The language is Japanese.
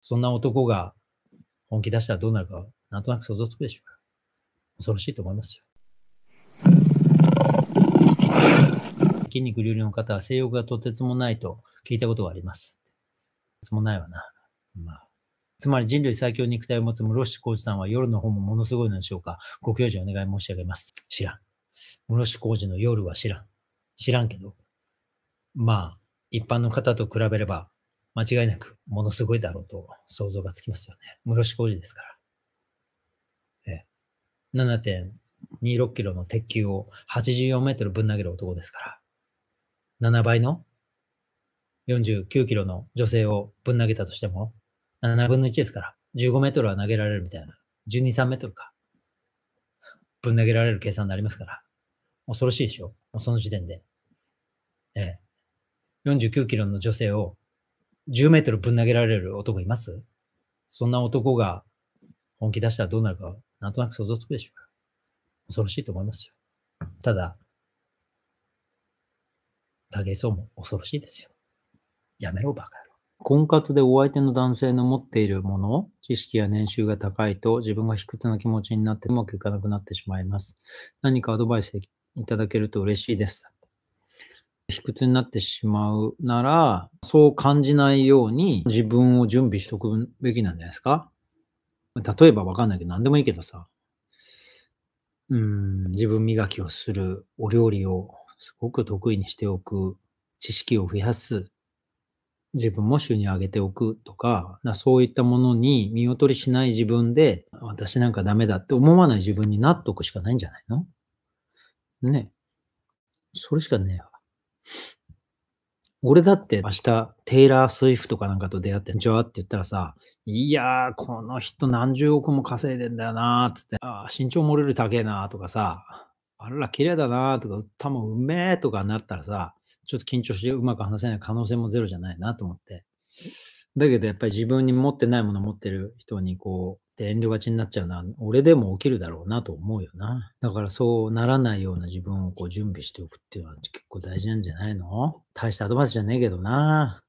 そんな男が本気出したらどうなるか、なんとなく想像つくでしょう。恐ろしいと思いますよ。筋肉料々の方は性欲がとてつもないと聞いたことがあります。とてつもないわな。まあ、つまり人類最強肉体を持つ室伏浩二さんは夜の方もものすごいのでしょうか。ご教授お願い申し上げます。知らん。室伏浩二の夜は知らん。知らんけど。まあ、一般の方と比べれば間違いなくものすごいだろうと想像がつきますよね。室伏工事ですから。ええ、7.26キロの鉄球を84メートルぶん投げる男ですから、7倍の49キロの女性をぶん投げたとしても、7分の1ですから、15メートルは投げられるみたいな、12、3メートルか。ぶん投げられる計算になりますから、恐ろしいでしょ。うその時点で。ええ、49キロの女性を10メートルぶん投げられる男いますそんな男が本気出したらどうなるか、なんとなく想像つくでしょう。恐ろしいと思いますよ。ただ、武そうも恐ろしいですよ。やめろ、バカ野郎。婚活でお相手の男性の持っているもの、知識や年収が高いと自分が卑屈な気持ちになってうまくいかなくなってしまいます。何かアドバイスいただけると嬉しいです。卑屈になってしまうなら、そう感じないように自分を準備しておくべきなんじゃないですか例えばわかんないけど何でもいいけどさ、うん、自分磨きをする、お料理をすごく得意にしておく、知識を増やす、自分も収入を上げておくとか、かそういったものに見劣りしない自分で、私なんかダメだって思わない自分になっくしかないんじゃないのね。それしかね、俺だって明日、テイラー・スウィフとかなんかと出会って、じゃあって言ったらさ、いやー、この人何十億も稼いでんだよなーっつって、あ身長漏れる高えなーとかさ、あら、綺麗だなーとか、歌もうめーとかなったらさ、ちょっと緊張してうまく話せない可能性もゼロじゃないなと思って。だけどやっぱり自分に持ってないもの持ってる人にこう、って遠慮がちになっちゃうな。俺でも起きるだろうなと思うよな。だからそうならないような自分をこう準備しておくっていうのは結構大事なんじゃないの大したアドバイスじゃねえけどな。